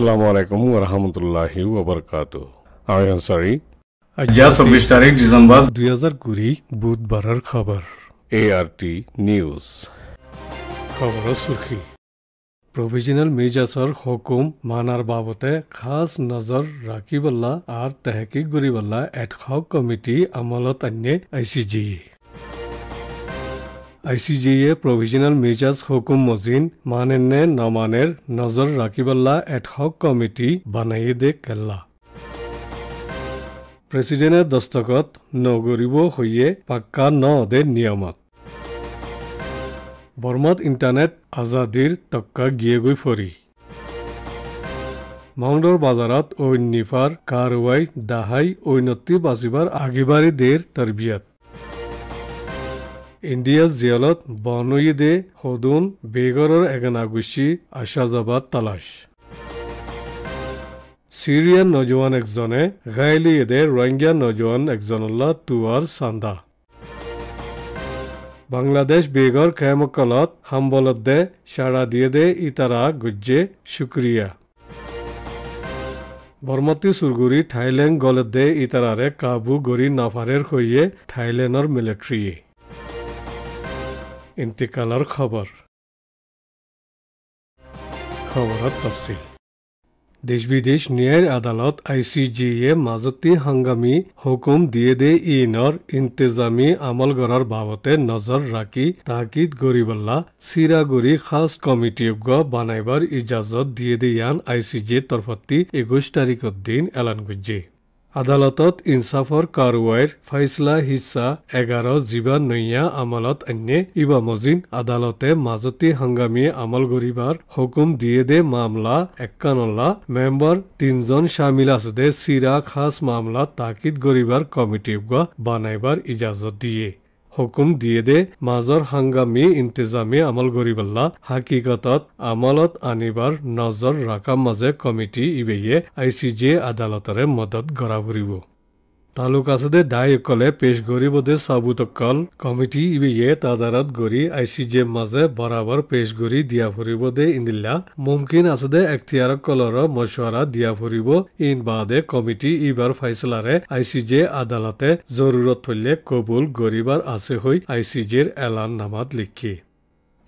আসসালামু আলাইকুম ওয়া রাহমাতুল্লাহি ওয়া বারাকাতু আই এম সরি আজ 26 তারিখ ডিসেম্বর 2020 বুধবারের খবর এআরটি নিউজ খবর সুরখি প্রভিজনাল মেজাসর হুকুম মানার বাবতে খাস নজর রাখিবল্লা আর তহকিক গুরিবল্লা এডহক কমিটি আমলত আনে আইসিজি আই চি জি জিয়ে প্ৰভিজনেল মেজাজ হুকুম মজিন মানে নে নমানেৰ নজৰ ৰাখিবল্লা এডহক কমিটি বানাই দে কেল্লা প্ৰেচিডেণ্টে দস্তকত নগৰিব হৈয়ে পাক্কা ন দে নিয়মত বৰ্মাত ইণ্টাৰনেট আজাদীৰ টক্কা গিয়েগৈ ফৰি মংগলৰ বজাৰত ঐন নিফাৰ কাৰৱাই দাহাই ঐনতি বাচিবাৰ আগিবাৰী দেৰ তৰবিয়াত ইন্ডিয়া জিয়ালত দে হদুন বেগরর এগনাগুশি আশাজাবাদ তালাশ সিরিয়ান নজওয়ান একজনে গাইলি এদে রোহিঙ্গা নজওয়ান একজনল্লা তুয়ার সান্দা বাংলাদেশ বেগর খেমকলত হাম্বলত দে সাড়া দিয়ে দে ইতারা গুজ্জে শুক্রিয়া বর্মতি সুরগুরি থাইল্যান্ড গলত দে ইতারারে কাবু গরি নাফারের হইয়ে থাইল্যান্ডর মিলিটারি ইন্তেকালার খবর খবর তফসিল দেশ বিদেশ ন্যায় আদালত আইসিজি এ মাজতি হাঙ্গামি হুকুম দিয়ে দে ইনর ইন্তেজামি আমল করার বাবতে নজর রাখি তাকিদ গরিবল্লা সিরাগুড়ি খাস কমিটি বানাইবার ইজাজত দিয়ে দে ইয়ান আইসিজি তরফতি একুশ তারিখের দিন এলান গুজি আদালতত ইনসাফৰ কাৰৱাইৰ ফাইচলা হিচা এঘাৰ জীৱন নৈয়া আমলত আন্যে ইবা মজিন আদালতে মাজতি হাংগামী আমল গরিবার হুকুম দিয়ে দে মামলা একানল্লা মেম্বার তিনজন সামিল আছে দে সিরা খাস মামলা তাকিদ গরিবার কমিটি বানাইবার ইজাজত দিয়ে হুকুম দিয়ে দে মাজৰ হাংগামী ইন্তিজামী আমল গৰিবল্লা হাকিকতত আমলত আনিবাৰ নজৰ ৰাখাৰ মাজে কমিটি ইবেয়ে আই চি জে আদালতেৰে মদত গঢ়া ঘূৰিব তালুক ತಾಲೂಕಾಸದೆ ದಾಯಕೊಲೆ ಪೇಶ್ ಗೋರಿ ಬೋದೆ ಸಾಬುತಕ್ಕಲ್ ಕಮಿಟಿ ಇವಿಗೆ ತಾದಾರತ್ ಗೋರಿ ಐಸಿಜೆ ಮಾಜೆ ಬರಾಬರ್ ಪೇಶ್ ಗೋರಿ দিয়া ফুরিব দে ইন্দিল্লা মুমকিন আসদে এখতিয়ার কলর মশওয়ারা দিয়া ফুরিব ইন বাদে কমিটি ইবার ফাইসলারে জে আদালতে জরুরত হইলে কবুল গরিবার আছে হই আইসিজের এলান নামাত লিখি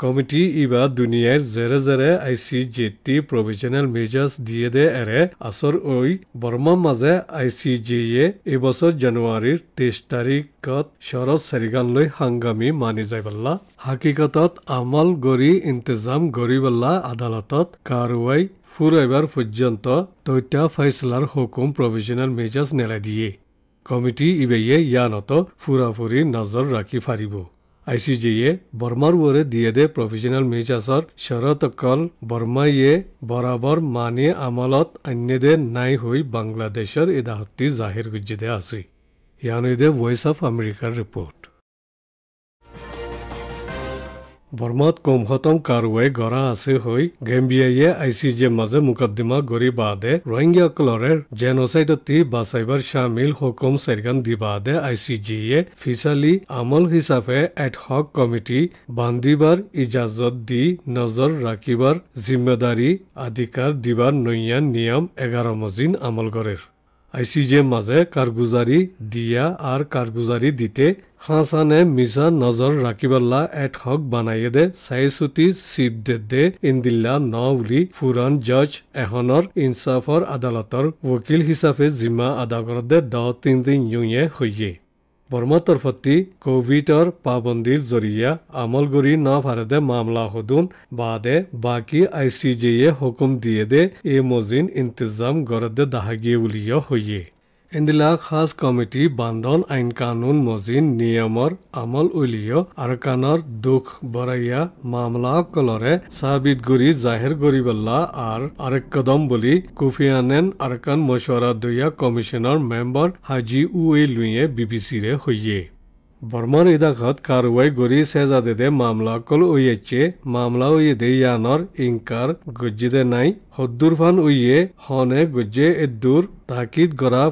কমিটি ইবা দুনিয়াই জেৰে জেৰে আই চি জে টি প্ৰভিজনেল মেজাৰ্ছ দিয়ে দে এৰে আচৰ ঐ বৰ্মাৰ মাজে আই চি জে য়ে এইবছৰ জানুৱাৰীৰ তেইছ তাৰিখত শৰদ চাৰিগানলৈ সাংগামী মানি যাই পাৰলা হাকিকতত আমল গৰি ইন্তজাম গঢ়ি পাৰলা আদালতত কাৰোৱাই ফুৰাইবাৰ পৰ্যন্ত তথ্য ফাইচলাৰ হুকুম প্ৰভিজনেল মেজাৰ্ছ নেলাই দিয়ে কমিটি ইবেয়ে ইয়ানতো ফুৰা ফুৰি নজৰ ৰাখি ফাৰিব আইচিজিয়ে বৰ্মাৰ ওৰে দিয়ে দে প্ৰফেচনেল মেজাজৰ শৰত কল বৰ্মাইয়ে বৰাবৰ মানি আমলত অন্য দে নাই হৈ বাংলাদেশৰ ইদাহতি জাহিৰ গুজিদে আছে ইয়ানে দে ভইচ অফ আমেৰিকাৰ ৰিপৰ্ট বর্মাত কম খতম কারওয়াই গড়া আছে হৈ গেম্বিয়াইয়ে আই চি জে মাজে মুকদ্দিমা গড়ি বাদে রোহিঙ্গাসকলরের জেনোসাইডতি বাছাইবার সামিল হুকুম সাইরগান দি বাদে আই চি জিয়ে ফিসালি আমল হিসাবে এট হক কমিটি বান্দিবার ইজাজত দি নজর রাখিবার জিম্মেদারি আধিকার দিবার নৈয়ান নিয়ম এগারো মজিন আমল গড়ের আইচিজিএম মাজে কাৰগুজাৰী দিয়া আৰু কাৰগুজাৰী দিতে হাঁচানে মিছা নজৰ ৰাখিবাল্লা এট হক বানাইয়ে দে চাই চুটি দে দে ইন্দিল্লা ন বুলি ফুৰণ জজ এখনৰ ইনচাফৰ আদালতৰ ৱকিল হিচাপে জিম্মা আদা কৰ দে দহ তিনি দিন ইউয়ে সৈয়ে বর্মতর ফতি কোভিডর পাবন্দির জরিয়া আমল গরি না ভারতে মামলা হদুন বাদে বাকি আইসিজে হুকুম দিয়ে দে এ মজিন ইন্তজাম গরদে দাহাগিয়ে উলিয়া হইয়ে এন্দিলা খাজ কমিটি বান্ধন আইন কানুন মজিদ নিয়মৰ আমল উলিয় আৰকানৰ দুখ বৰাইয়া মামলাসকলৰে চাবিদ গুৰি জাহিৰ গৰিবল্লা আৰু আৰক্যদম বুলি কুফিয়ানেন আৰকান মছৱৰা দৈয়া কমিশ্যনৰ মেম্বৰ হাজি উ এ লুয়ে বি বি চিৰে সৈয়ে বৰ্মাৰ ইডাকত কাৰৱাই গুৰি চেজাদেদে মামলা কল উইয়েছে মামলা উইয়েদে ইয়ানৰ ইংকাৰ গুজ্জিদে নাই সদ্দুৰ ফান উইয়ে হনে গুজ্জে এদ্দুৰ তাকিদ গৰা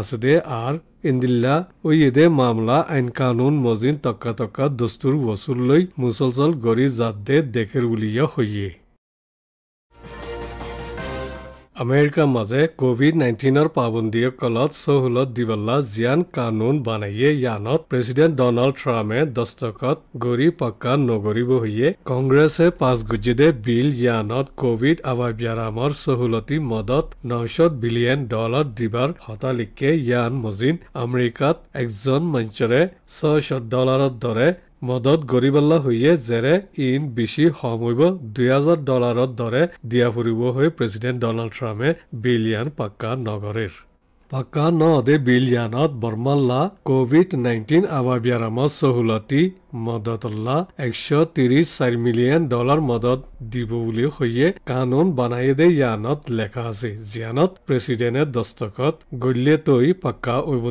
আছে দে আৰ ইন্দিল্লা উইয়েদে মামলা আইন কানুন মজিন টকা টকা দস্তুৰ বসুৰ লৈ মুছলচল গৰি যাদ্দে দেখেৰ বুলিয়ে হৈয়ে আমেৰিকা মাজে কভিড নাইণ্টিনৰ পাবন্দীয় কলত চহুলত দিবলা জিয়ান কানুন বানাইয়ে ইয়ানত প্ৰেচিডেণ্ট ডনাল্ড ট্ৰাম্পে দস্তখত গৰি পক্কা নগৰিব হৈয়ে কংগ্ৰেছে পাঁচ গুজিদে বিল ইয়ানত কভিড আৱাব্যাৰামৰ চহুলতি মদত নশ বিলিয়ন ডলাৰ দিবাৰ হতালিকে ইয়ান মজিন আমেৰিকাত একজন মঞ্চৰে ছশ ডলাৰৰ দৰে মদত গৰিবাল্লা হৈয়ে জেৰে ইন বিচি সময়ব দুহেজাৰ ডলাৰৰ দৰে দিয়া ফুৰিব হৈ প্ৰেচিডেণ্ট ডনাল্ড ট্ৰাম্পে বিলিয়ান পাক্কা নগৰীৰ পাক্কা নদে বিলিয়ানত বৰ্মাল্লা কভিড নাইণ্টিন আৱাবিয়াৰামত চহুলতি মদতল্লা একশ ত্ৰিশ চাৰি মিলিয়ন ডলাৰ মদত দিব বুলি হৈয়ে কানুন বনাই দে ইয়ানত লেখা আছে জিয়ানত প্ৰেচিডেণ্টে দস্তখত গল্যে তৈ পাক্কা উব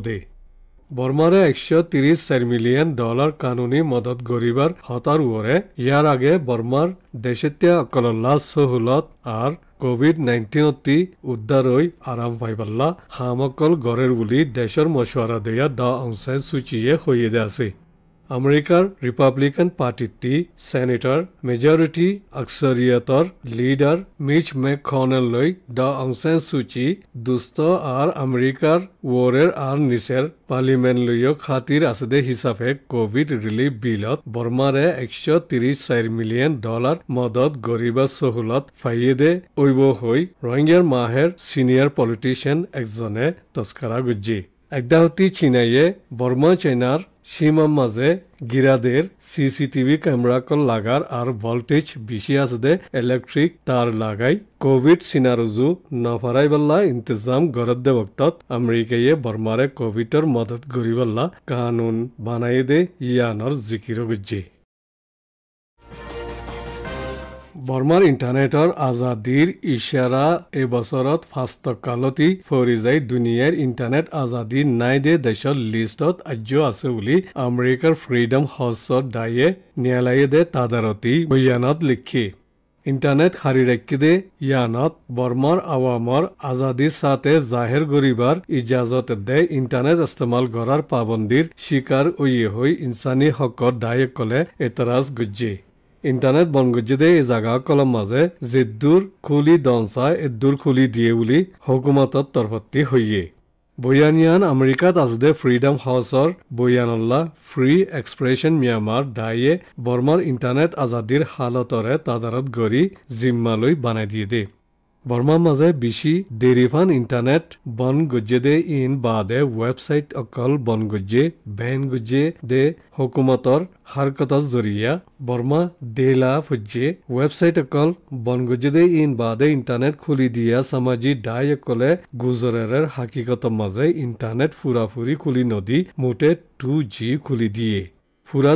বৰ্মাৰে একশ ত্ৰিশ চাৰি মিলিয়ন ডলাৰ কানুনী মদত গৰিবৰ হতাৰুৱৰে ইয়াৰ আগে বৰ্মাৰ দেশেতীয়া অকল লাজ চহুলত আৰু কভিড নাইণ্টিন অতি উদ্ধাৰ হৈ আৰাম পাই পাল্লা হামকল গড়েৰ বুলি দেশৰ মছুৱাৰা দিয়া দ অংশে সূচীয়ে সহিদে আছিল আমেৰিকাৰ ৰিপাব্লিকান পাৰ্টিটি ছেনেটৰ মেজৰিটি আকচৰিয়তৰ লিডাৰ মিচ মেক খনেললৈ দ্য অংচেন চুচি দুষ্ট আৰু আমেৰিকাৰ ৱৰেৰ আৰু নিচেৰ পাৰ্লিমেণ্টলৈও খাতিৰ আছে দে হিচাপে কভিড ৰিলিফ বিলত বৰ্মাৰে একশ ত্ৰিশ চাৰি মিলিয়ন ডলাৰ মদত গৰীব চহুলত ফাইয়েদে ঐব হৈ ৰহিংগীয়াৰ মাহেৰ ছিনিয়ৰ পলিটিচিয়ান একজনে তস্কৰা গুজি একদাহতি চীনাইয়ে বৰ্মা চাইনাৰ সীমার মাঝে গিরাদের সিসিটিভি ক্যামেরা কল লাগার আর ভোল্টেজ বেশি আছে দে ইলেকট্রিক তার লাগাই কোভিড সিনারুজু নফারাই বল্লা ইন্তজাম গরদ দে বক্তত আমেরিকাইয়ে বর্মারে কোভিডর মদত গরিবল্লা কানুন বানাই দে ইয়ানর জিকির গুজি বৰ্মাৰ ইণ্টাৰনেটৰ আজাদীৰ ইছাৰা এই বছৰত ফাষ্টক কালতি ফৰি যায় দুনিয়াৰ ইণ্টাৰনেট আজাদী নাই দে দেশৰ লিষ্টত আজ্য আছে বুলি আমেৰিকাৰ ফ্ৰীডম হাউচৰ দায়ে ন্যায়ালয়ে দে তাদাৰতি বৈয়ানত লিখি ইণ্টাৰনেট সাৰি ৰাখি দে ইয়ানত বৰ্মাৰ আৱামৰ আজাদীৰ চাতে জাহেৰ কৰিবাৰ ইজাজত দে ইণ্টাৰনেট ইস্তেমাল কৰাৰ পাবন্দীৰ স্বীকাৰ ঐয়ে হৈ ইনচানী হকত দায়ে কলে এতৰাজ গুজ্জী ইণ্টাৰনেট বনগজ্যদে এই জাগাসকলৰ মাজে জিদ্দুৰ খুলি দংচাই ইদ্দুৰ খুলি দিয়ে বুলি হকুমাতত তৰফত্তি হৈয়ে বৈয়ানিয়ান আমেৰিকাত আজদে ফ্ৰীডম হাউচৰ বৈয়ানল্লা ফ্ৰী এক্সপ্ৰেছন ম্যামাৰ ডায়ে বৰ্মাৰ ইণ্টাৰনেট আজাদীৰ হালতৰে তাদাৰত গঢ়ি জিম্মালৈ বানাই দিয়ে দিয়ে বৰ্মাৰ মাজে বিচি ডেৰিভান ইণ্টাৰনেট বন গুজে দে ইন বা দে ৱেবছাইট অকল বন গুজে ভেন গুজে দে হকুমতৰ হাৰকত জৰিয়া বৰ্মা ডেলা ফুজে ৱেবছাইট অকল বন গুজে দে ইন বা দে ইণ্টাৰনেট খুলি দিয়া সামাজিক ডাই অকলে গুজৰেৰে হাকিকতৰ মাজে ইণ্টাৰনেট ফুৰা ফুৰি খুলি নদী মুঠে টু জি খুলি দিয়ে पूरा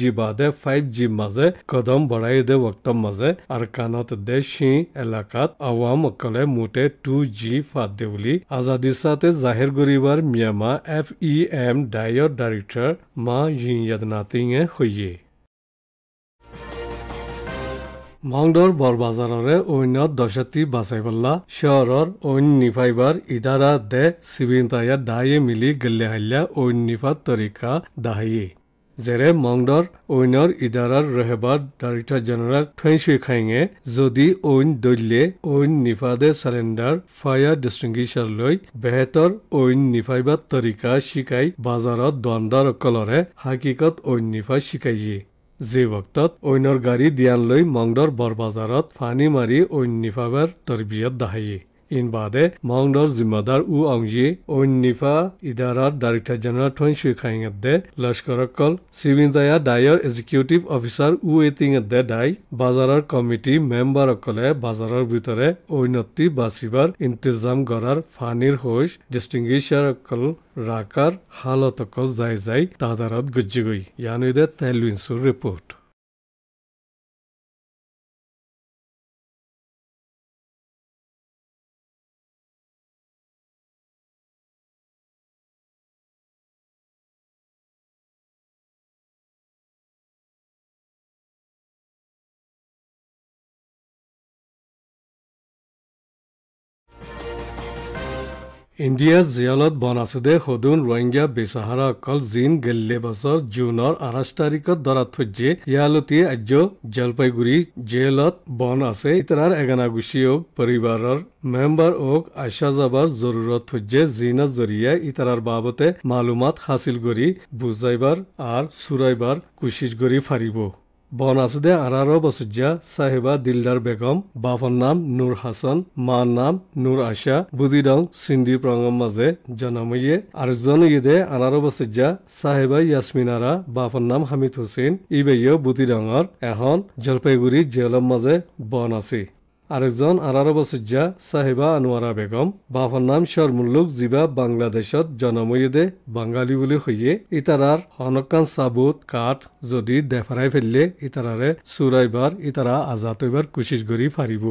জি বাদে ফাইভ बाद মাজে কদম मजे দে बढ़ाई মাজে वक्त मजे দে देशी এলাকাত আৱাম অকলে মুঠে টু জি ফাত দেউলি আজাদী সাথে জাহির গরিবার মিয়ামা এফ ই এম ডায়ৰ ডাইৰেক্টৰ মা ইংয়াদ নাতিঙে হৈয়ে মংডৰ বৰবাজাৰৰে অন্য দশতি বাছাইবল্লা চহৰৰ অইন নিফাইবাৰ ইদাৰা দে চিবিন্তায়া দায়ে মিলি গল্লে হাল্লা অইন নিফাত তৰিকা দাহিয়ে জেৰে মংদৰ ঐনৰ ইদাৰাৰ ৰেহবাৰ ডাইৰেক্টৰ জেনেৰেল থুৱেংশ্বি খাইঙে যদি ঐন দলিয়ে ঐন নিফাদে চেলেণ্ডাৰ ফায়াৰ ডিষ্ট্ৰিংগিছাৰলৈ বেহেতৰ ঐন নিফাইবা তৰিকা শিকাই বজাৰত অকলৰে হাকিকত ঐন নিফা শিকাইয়ে যি বক্তত ঐনৰ গাড়ী দিয়ানলৈ মংডৰ বৰ বজাৰত ফানি মাৰি ঐন নিফাবাৰ তৰবিয়ত দাহায়ে این باده مانگدار زمدار او آنجی اون نیفا ادارات داریتا جنرال توان شوی خاینگت ده لشکرکل سیوین دایا دایر ازیکیوٹیف افیسار او ایتینگ ده دای بازارار کمیتی ممبر اکل بازارار بیتره اونتی باسیبار انتظام گرار فانیر خوش دستنگیشار اکل راکار حالات اکل زای زای تادارات گجگوی یعنی ده تیلوینسو ریپورٹ ইণ্ডিয়া জিয়ালত বন আছে সদুন ৰোহিংগা বেচাহাৰা অকল জিন গেল্লে বছৰ জুনৰ আঠাইছ তাৰিখত দৰাত থৈছে ইয়ালতি আজ্য জলপাইগুৰি জেলত বন আছে ইতাৰ এগানা গুচি পৰিবাৰৰ মেম্বাৰ হওক আশা যাবৰ জৰুৰত থৈছে জিনৰ জৰিয়তে ইতাৰাৰ বাবতে মালুমাত হাচিল কৰি বুজাইবাৰ আৰু চুৰাইবাৰ কোচিছ কৰি ফাৰিব বনাসদে আড়ারও বসজ্জা সাহেবা দিলদার বেগম বাফন নাম নূর হাসান মার নাম নূর আশা বুদিডং সিন্দি প্রঙ্গম মাঝে জনমিয়ে আর জন ইদে আড়ারও বসজ্জা সাহেবা ইয়াসমিনারা বাফন নাম হামিদ হুসেন ইবেয় বুদিডংর এখন জলপাইগুড়ি জেলম মাঝে বন আছে আরেকজন আরারো বছর যা সাহেবা আনোয়ারা বেগম বাবার নাম শর্মুল্লুক জিবা বাংলাদেশত জনময়েদে বাংগালী বুলি হইয়ে ইতারার হনকান সাবুত কাঠ যদি দেফারাই ফেললে ইতারারে সুরাইবার ইতাৰা আজাদ হইবার কুশিশ করি ফারিব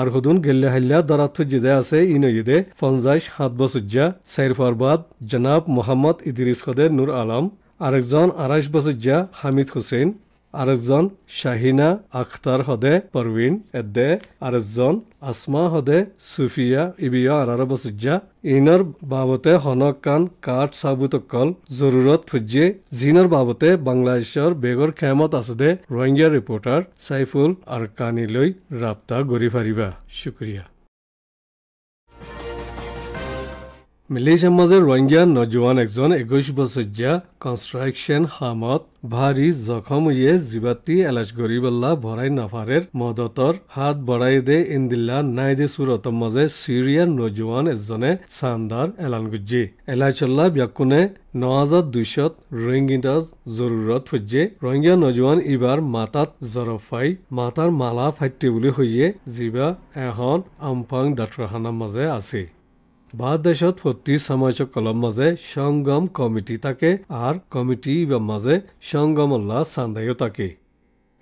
আর হদুন গেল্লা হাল্লা দরাত্থ জিদে আছে ইনয়েদে ফঞ্জাইশ সাত বছর যা সাইরফারবাদ জনাব মোহাম্মদ ইদিরিস খদে নূর আলম আরেকজন আড়াইশ বছর হামিদ হুছেইন আৰজন শাহিনা আখতার হদে পারভিন এদে আরেকজন আসমা হদে সুফিয়া ইবিয় আরার বসজ্জা ইনর বাবতে হনকান কাঠ সাবুত কল জরুরত ফুজে জিনর বাবতে বাংলাদেশের বেগর খেমত দে রোহিঙ্গা ৰিপ'ৰ্টাৰ সাইফুল আৰকানিলৈ ৰাপ্তা গড়ি ফাৰিবা শুক্ৰিয়া মেলেছিয়াৰ মাজে ৰোহিংগা নজোৱান এজন একৈশ বছৰীয়া কনষ্ট্ৰাকশ্যন হামত ভাৰী জখম হৈয়ে জীৱাতি এলাজ গৰিবল্লা ভৰাই নাফাৰে মদতৰ হাত বঢ়াই দে ইন্দিল্লা নাই দে চুৰতৰ মাজে চিৰিয়াৰ নজোৱান এজনে চান্দাৰ এলান গুজ্জি এলাইচল্লা ব্যাকুনে ন হাজাৰ দুইশত ৰোহিংগীটা জৰুৰত সুজে ৰোহিংগা নজোৱান ইবাৰ মাতাত জৰফাই মাতাৰ মালা ফাটে বুলি সৈয়ে জীৱা এখন আমফাং ডাক্তৰখানাৰ মাজে আছে বাংলাদেশত ফটিছ সমাজক কলম মাজে সংগম কমিটি থাকে আৰু কমিটি বা মাজে সংগমল্লা সান্দাইও থাকে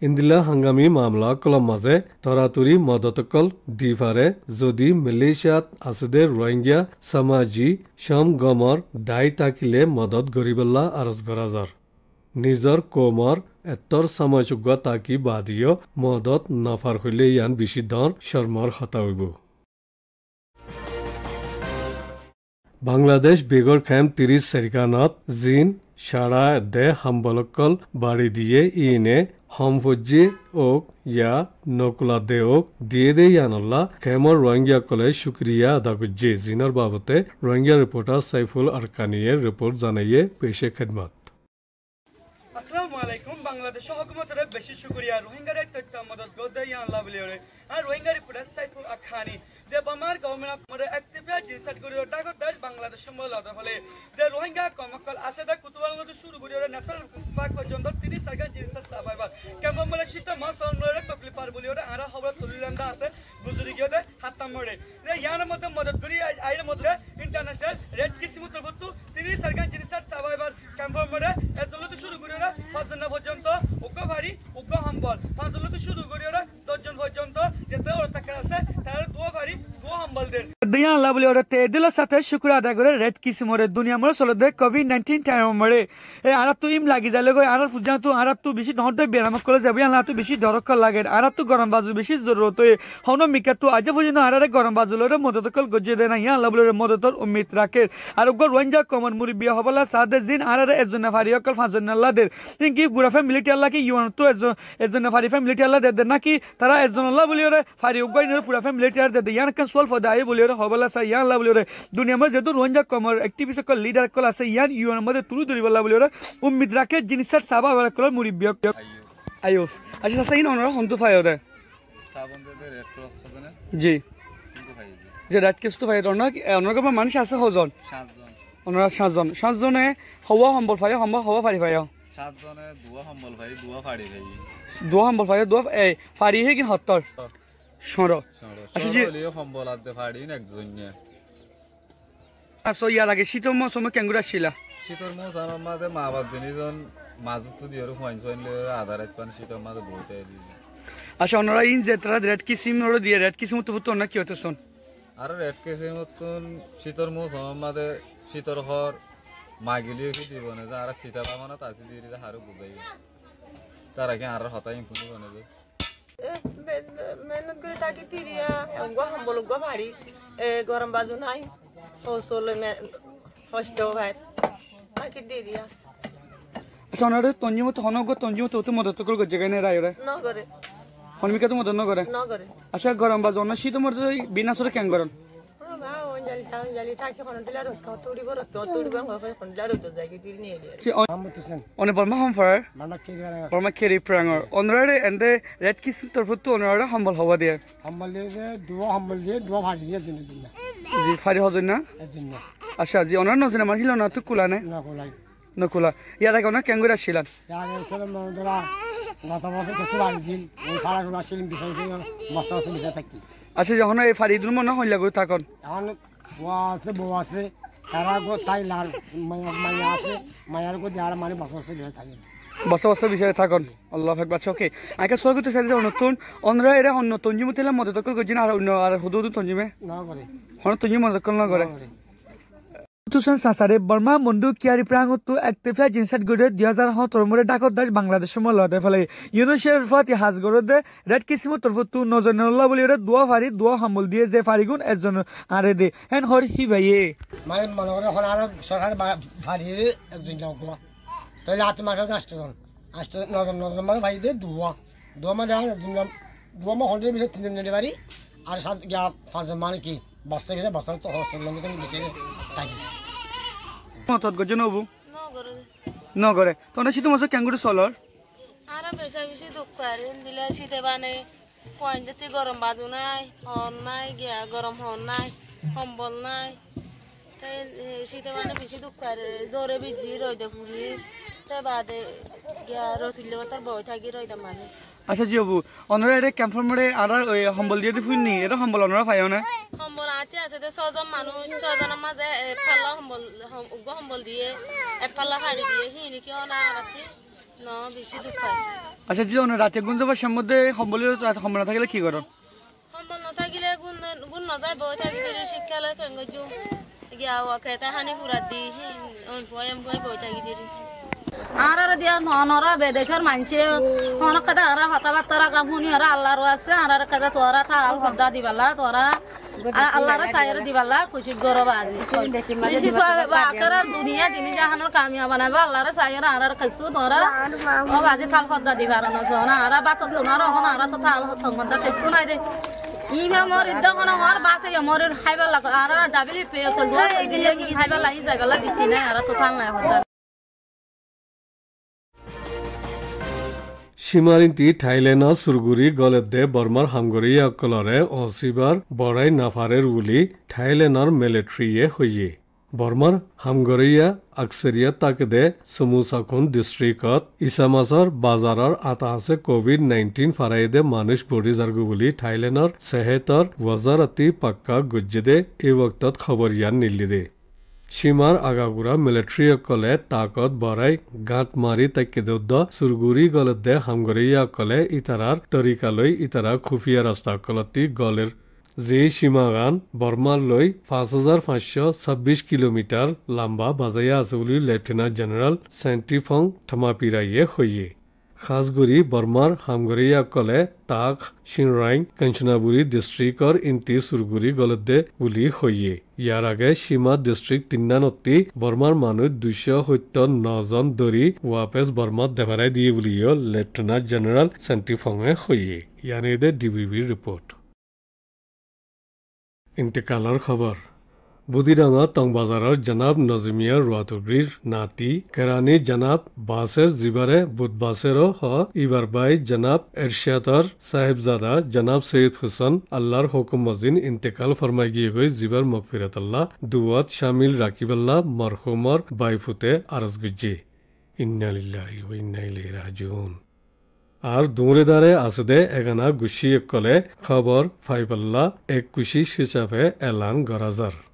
ইন্দিলা হাঙ্গামী মামলা কলম মাজে তৰাতৰি মদতকল দিফারে যদি মালয়েশিয়াত আছে দে রোহিঙ্গা সমাজি সমগমর দায় থাকিলে মদত গরিবল্লা আরজ গরাজার নিজর কোমর এতর সমাজ তাকি বাদিও মদত নফার হ'লে ইয়ান বিশি দর শর্মর হতা বাংলাদেশ বেগর খ্যাম তিরিশ সেরিকানত জিন সারা দে হাম্বলকল বাড়ি দিয়ে ইনে হমফুজি ওক ইয়া নকুলা দে ওক দিয়ে দে ইয়ানল্লা খেমর রোহিঙ্গিয়া কলে শুক্রিয়া আদা করছে জিনর বাবতে রোহিঙ্গিয়া রিপোর্টার সাইফুল আরকানিয়ের রিপোর্ট জানাইয়ে পেশে খেদমত আসসালামু আলাইকুম বাংলাদেশ হকুমতের বেশি শুক্রিয়া রোহিঙ্গারে তথ্য মদত গোদাইয়া আল্লাহ বলিয়রে আর রোহিঙ্গা রিপোর্টার সাইফুল আখানি যে বামার গভর্নমেন্ট একটিভিয়া জিনসাট দেশ বাংলাদেশ বাংলাদেশ মূলত হলে যে রোহিঙ্গা কমকল আছে দা কুতুবাল শুরু করি ন্যাশনাল পার্ক পর্যন্ত 30 সাগা জিনসাট সাবাইবার কেমন বলে শীত মাস অন্যরে তকলি পার বলি ওরা আরা খবর তুলিলান্দা আছে গুজরি গিয়ে হাত্তা মরে রে ইয়ার মধ্যে মদত গুরি আইর মধ্যে ইন্টারন্যাশনাল রেড কিসি কিসিমুত বস্তু 30 সাগা জিনসাট সাবাইবার কেমন মানে এজলতে শুরু করি ওরা পাঁচজন পর্যন্ত উগ্র ভারী উগ্র সম্বল পাঁচজনতে শুরু করি ওরা দশজন দিন আল্লাহ বলি ওটা দিলের সাথে শুক্র আদায় করে রেড কিস মরে দুনিয়া মরে চলে দে কোভিড নাইন্টিন টাইম মরে এ আর তো ইম লাগি যাইলে গো আর ফুজা তো আর তো বেশি নহর দে বেরাম করে যাবি আল্লাহ তো বেশি দরক লাগে আর তো গরম বাজু বেশি জরুরত হন মিকা তো আজ ফুজিন আর গরম বাজু লরে মদত কল গজে দে না ইয়া বলি মদত উম্মিদ রাখে আর গো রঞ্জা কমন মুরি বিয়া হবলা সাদের দিন আর এজন ফারি অকল ফাজন আল্লাহ দের কি গুড়া ফ্যামিলিটি আল্লাহ কি ইউন তো এজন এজন ফারি ফ্যামিলিটি আল্লাহ দে দে না কি তারা এজন আল্লাহ বলি ওরে ফারি উগাই উগাইনের পুরা ফ্যামিলিটি আর দে দে ইয়ান দা আই বলি ওরে খবলা আছে ইয়ান লা বুলিওরে দুনিয়া মধ্যে যেহেতু রোহিঙ্গা কমর অ্যাক্টিভিস্ট সকল লিডার কল আছে ইয়ান ইউএন মধ্যে তুলু ধরিবলা বুলিওরে উম্মিদ রাখে জিনিসের সাবা বেলা কল মুরিব্যক আয়ুফ আচ্ছা সাসা ইন অনরা হন্তু ফায়রে জি যে রাত কেস তো ভাই অনেক অনেক মানুষ আছে হজন ওনারা সাতজন সাতজনে হওয়া সম্বল ফাই সম্বল হওয়া ফারি ফাই সাতজনে দুয়া সম্বল ফাই দুয়া ফাড়ি ফাই দুয়া সম্বল ফাই দুয়া এই ফাড়ি হে কি সত্তৰ সরো আচ্ছা, সম্বল দিয়ে ফাইন সাইন আধার পান শীতল মাঝে বহুত আচ্ছা ওনারা ইন জেতরা রেড কিসিম ওরা দিয়ে রেড কিসিম তো তো না কি হতেছন আর রেড কিসিম কি দিব না আর শীতল বনে যায় मेहनत करे ताकि तीरी हमको हम बोलो गो भारी गरम बाजू ना ओ सोलो में हॉस्ट हो भाई ताकि दीरिया সোনারে আচ্ছা গরম বাজু অন্য শীত মর বিনা সরে কেন করেন On about my humper, Burma Kerry Pranger. On Rare and the Red Kiss Turfutu on Rare Humble Hova there. Humble, do humble, do hard years in the Fari Hosina? আচ্ছা জি ওনার নজরে আমার হিল না তো কুলা নে না কুলা ইয়া দেখো না কেঙ্গুর আসছিলেন গত বছর কিছু লাগছিল সারা গুলো আসছিলেন বিষয় মাস্টার আসলে থাকি আচ্ছা যখন এই ফারি দুর্ম না হইলা গো থাকন এখন বোয়া আছে বউ আছে তারা গো তাই লাল মায়া আছে মায়ার গো যার মানে বছর বছর থাকে বছর বছর বিষয়ে থাকুন আল্লাহ ফাক বাচ্চা ওকে আগে সবাই করতে চাই নতুন অন্যরা এরা অন্য তঞ্জিমতে মদত করছি না আর অন্য আর হুদু তঞ্জিমে না করে হন তঞ্জিম মদত না করে তুষান সাসারে বর্মা মন্ডু কিয়ারি প্রাঙ্গত্তু একতেফিয়া জিনসাট গুড়ে দুই হাজার সতেরো মরে ডাকত দাস বাংলাদেশ মল্লতে ফলে ইউনুসের ফাতি হাজগরদে রেড কিসিমত তরফত নজর নল্লা বলি রে দুয়া ফারি দুয়া দিয়ে যে ফারিগুন একজন আরে দে হেন হর হি ভাইয়ে মায়ের মনে করে হন আর সরকার ফারি একজন যাও গুয়া তাহলে আট মাস আসতে জন আসতে নজর নজর মানে ভাই দে দুয়া দুয়া আর একজন দুয়া মা হলে তিনজন জনে বাড়ি আর সাত পাঁচজন মানে কি বস্তা গেছে বস্তা তো হসপিটাল বেঁচে থাকি মতত গজ নবু নগরে তো না শীত মাছ ক্যাঙ্গুরি সলর আর বেশা বেশি দুঃখ আর দিলে শীতে বানে কয়েন যেতে গরম বাজু নাই হন নাই গিয়া গরম হন নাই কম্বল নাই তাই শীতে মানে বেশি দুঃখ আর জোরে বিজি রইদে ফুরি তাই বাদে গিয়া রতুললে তার বই থাকি রইদা মানে আচ্ছা জি বাবু অনরা এটা ক্যাম্পফর্মে আড়ার ওই সম্বল দিয়ে ফুল নি এটা সম্বল অনরা পাইও না সম্বল আতে আছে তে ছজন মানুষ ছজনের মাঝে এফালা সম্বল উগ্র সম্বল দিয়ে এফালা হাড়ি দিয়ে হি নাকি অনা রাতে ন বেশি দুঃখ আচ্ছা জি অনরা রাতে গুঞ্জ বা সম্বন্ধে সম্বলের সম্বল না থাকলে কি করন সম্বল না থাকলে গুণ গুণ না যায় বই থাকি করে শিক্ষা লাগে গিয়া ওকে তাহানি পুরা দি হি ওই বই বই বই থাকি দিয়ে আর আর দিয়া নহনরা বেদেশর মানছে হন কাদা আর হতাবার্তারা কাম শুনি আর আল্লাহর আছে আর আর কাদা তোরা তাল সদ্দা দিবালা তোরা আল্লাহর সাইর দিবালা খুশি গরব আজি খুশি সব আকার দুনিয়া দিন জাহানোর কামিয়া বানাবা আল্লাহর সাইর আর আর খাইছো তোরা ও বাজি তাল সদ্দা দিবার নসনা আর বাত হন আর তো নাই দে ইমা মোর ইদ্দখন মোর বাতে মোর খাইবা লাগ আর ডাবিলি পেয়ে চলবা খাইবা লাগি যাইবা দিছি না আর তো তাল নাই হতা সীমারীতি থাইলেণ্ড চুরগুড়ি গলেদ্দে বর্মার হামগরিয়াকলরে অসিবার বড়াই নাফারে বলে থাইলেণ্ডর মিলিট্রিয়ে হইয়ে বর্মার হামগরিয়া আকসেরিয়া তাকদে সমুসাখুন ডিস্ট্রিক্ট ইসামাসর বাজারর আতাহাসে কভিড নাইণ্টিন ফাৰাইদে মানুহ বঢ়ি যাৰ্গু বুলি থাইলেণ্ডৰ চেহেতৰ ওয়াজাৰাতি পাক্কা গুজ্জেদে এই বক্তত খবৰিয়ান নিল্লিদে দে সীমাৰ আগাগুৰা মিলিট্ৰীসকলে তাকত বৰাই গাঁত মাৰি তাকে দুদ্ধ চুৰগুৰি গলতে হামগৰীয়াসকলে ইটাৰাৰ তৰিকালৈ ইটাৰা খুফিয়া ৰাস্তাসকলতি গলে যি সীমাগান বৰ্মালৈ পাঁচ হাজাৰ পাঁচশ ছাব্বিছ কিলোমিটাৰ লাম্বা বাজাই আছে বুলি লেফটেনেণ্ট জেনেৰেল চেণ্টিফং থমাপিৰাইয়ে সৈয়ে খাজগুৰি বৰ্মাৰ হামগৰীয়াসকলে তাক চিনৰাইং কাঞ্চনাবুৰী ডিষ্ট্ৰিক্টৰ ইণ্টি চুৰগুৰি গলদে বুলি সৈয়ে ইয়াৰ আগে সীমা ডিষ্ট্ৰিক্ট তিনানতি বৰ্মাৰ মানুহ দুইশ সত্য নজন ধৰি ৱাপেছ বৰ্মাত দেৱাৰাই দিয়ে বুলিও লেফটেনেণ্ট জেনেৰেল চেণ্টিফঙে সৈয়ে ইয়ানেদে ডি বি বিৰ ৰিপৰ্ট ইণ্টিকালৰ খবৰ বুদিডাঙ্গা টংবাজারের জনাব নজিমিয়া রুয়াতুগ্রির নাতি কেরানি জনাব বাসের জিবারে বুধবাসেরও হ ইবার বাই জনাব এরশিয়াতার সাহেবজাদা জনাব সৈয়দ হুসেন আল্লাহর হুকুম মজিন ইন্তেকাল ফরমাই গিয়ে গই জিবার মকফিরাত দুয়াত শামিল রাকিবাল্লাহ মরহুমর বাইফুতে আরজ গুজি ইন্নালিল্লাহি আর দৌড়ে দাঁড়ে দে এগানা গুছিয়ে কলে খবর ফাইবাল্লা এক কুশি হিসাবে এলান গরাজার